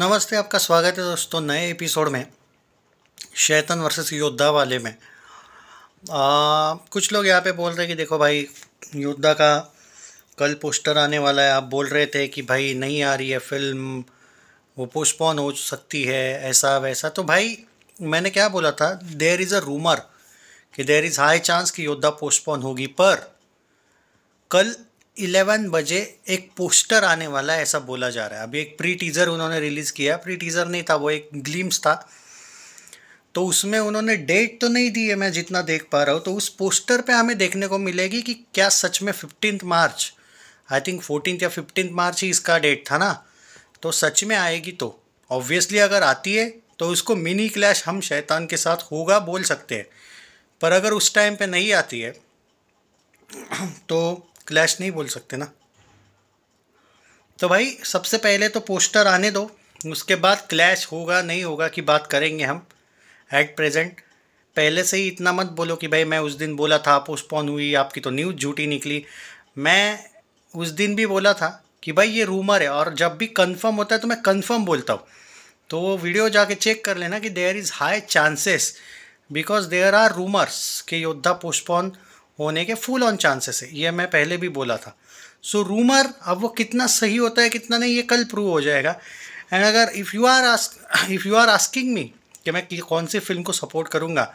नमस्ते आपका स्वागत है दोस्तों नए एपिसोड में शैतन वर्सेस योद्धा वाले में आ, कुछ लोग यहाँ पे बोल रहे हैं कि देखो भाई योद्धा का कल पोस्टर आने वाला है आप बोल रहे थे कि भाई नहीं आ रही है फिल्म वो पोस्टपोन हो सकती है ऐसा वैसा तो भाई मैंने क्या बोला था देर इज़ अ रूमर कि देर इज़ हाई चांस कि योद्धा पोस्टपोन होगी पर कल इलेवन बजे एक पोस्टर आने वाला है ऐसा बोला जा रहा है अभी एक प्री टीज़र उन्होंने रिलीज़ किया प्री टीज़र नहीं था वो एक ग्लीम्स था तो उसमें उन्होंने डेट तो नहीं दी है मैं जितना देख पा रहा हूँ तो उस पोस्टर पे हमें देखने को मिलेगी कि क्या सच में fifteenth March I think fourteen या फिफ्टींथ मार्च ही इसका डेट था ना तो सच में आएगी तो ऑब्वियसली अगर आती है तो उसको मिनी क्लैश हम शैतान के साथ होगा बोल सकते हैं पर अगर उस टाइम पे नहीं आती है तो क्लैश नहीं बोल सकते ना तो भाई सबसे पहले तो पोस्टर आने दो उसके बाद क्लैश होगा नहीं होगा कि बात करेंगे हम एट प्रेजेंट पहले से ही इतना मत बोलो कि भाई मैं उस दिन बोला था पोस्टपोन हुई आपकी तो न्यूज़ झूठी निकली मैं उस दिन भी बोला था कि भाई ये रूमर है और जब भी कंफर्म होता है तो मैं कंफर्म बोलता हूँ तो वो वीडियो जाके चेक कर लेना कि there is high chances because there are rumours कि योद्धा पोस्टपोन होने के फुल ऑन चांसेस है ये मैं पहले भी बोला था सो रूमर अब वो कितना सही होता है कितना नहीं ये कल प्रूव हो जाएगा एंड अगर if you are ask if you are asking me कि मैं कौन सी फिल्म को सपोर्ट करूँगा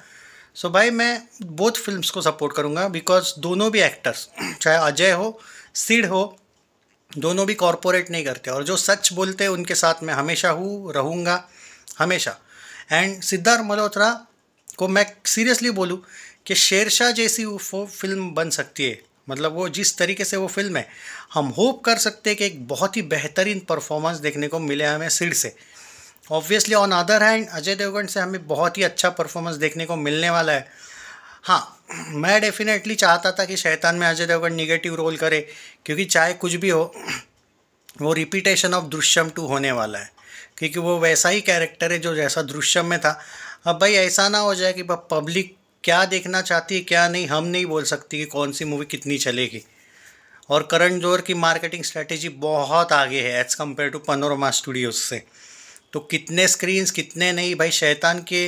सो so भाई मैं बोथ फिल्म्स को सपोर्ट करूँगा बिकॉज दोनों भी एक्टर्स चाहे अजय हो सिड हो दोनों भी कॉरपोरेट नहीं करते और जो सच बोलते हैं उनके साथ मैं हमेशा हूँ रहूँगा हमेशा एंड सिद्धार्थ मल्होत्रा को मैं सीरियसली बोलूँ कि शेरशाह जैसी वो फिल्म बन सकती है मतलब वो जिस तरीके से वो फिल्म है हम होप कर सकते हैं कि एक बहुत ही बेहतरीन परफॉर्मेंस देखने को मिले हमें सिर से obviously on other hand Ajay Devgan से हमें बहुत ही अच्छा परफॉर्मेंस देखने को मिलने वाला है हाँ मैं डेफिनेटली चाहता था कि शैतान में अजय देवगन निगेटिव रोल करे क्योंकि चाहे कुछ भी हो वो रिपीटेशन ऑफ दृश्यम टू होने वाला है क्योंकि वो वैसा ही कैरेक्टर है जो जैसा दृश्यम में था अब भाई ऐसा ना हो जाए कि पब्लिक क्या देखना चाहती है क्या नहीं हम नहीं बोल सकती कि कौन सी मूवी कितनी चलेगी और करण जोहर की मार्केटिंग स्ट्रेटेजी बहुत आगे है as compare to Panorama Studios से तो कितने स्क्रीन्स कितने नहीं भाई शैतान के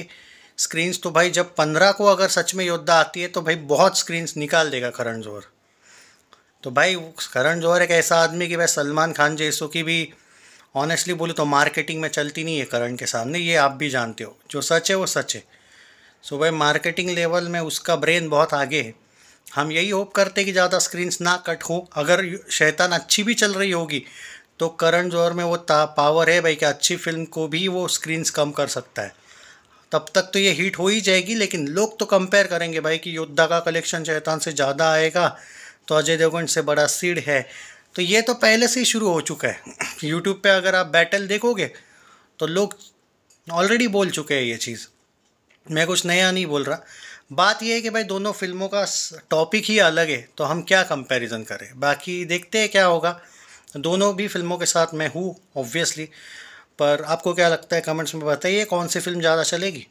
स्क्रीन्स तो भाई जब पंद्रह को अगर सच में योद्धा आती है तो भाई बहुत स्क्रीन्स निकाल देगा करण जोहर तो भाई करण जोहर एक ऐसा आदमी कि भाई सलमान खान जैसों की भी ऑनेस्टली बोलूँ तो मार्केटिंग में चलती नहीं है करण के सामने ये आप भी जानते हो जो सच है वो सच है सो वह मार्केटिंग लेवल में उसका ब्रेन बहुत आगे है हम यही होप करते कि ज़्यादा स्क्रीन्स ना कट हो अगर शैतान अच्छी भी चल रही होगी तो करंट जोर में वो ता पावर है भाई कि अच्छी फिल्म को भी वो स्क्रीन्स कम कर सकता है तब तक तो ये हिट हो ही जाएगी लेकिन लोग तो कंपेयर करेंगे भाई कि योद्धा का कलेक्शन शैतान से ज़्यादा आएगा तो अजय देवगन से बड़ा सीड है तो ये तो पहले से ही शुरू हो चुका है यूट्यूब पर अगर आप बैटल देखोगे तो लोग ऑलरेडी बोल चुके हैं ये चीज़ मैं कुछ नया नहीं बोल रहा बात यह है कि भाई दोनों फिल्मों का टॉपिक ही अलग है तो हम क्या कंपैरिजन करें बाकी देखते हैं क्या होगा दोनों भी फिल्मों के साथ मैं हूँ ऑब्वियसली पर आपको क्या लगता है कमेंट्स में बताइए कौन सी फिल्म ज़्यादा चलेगी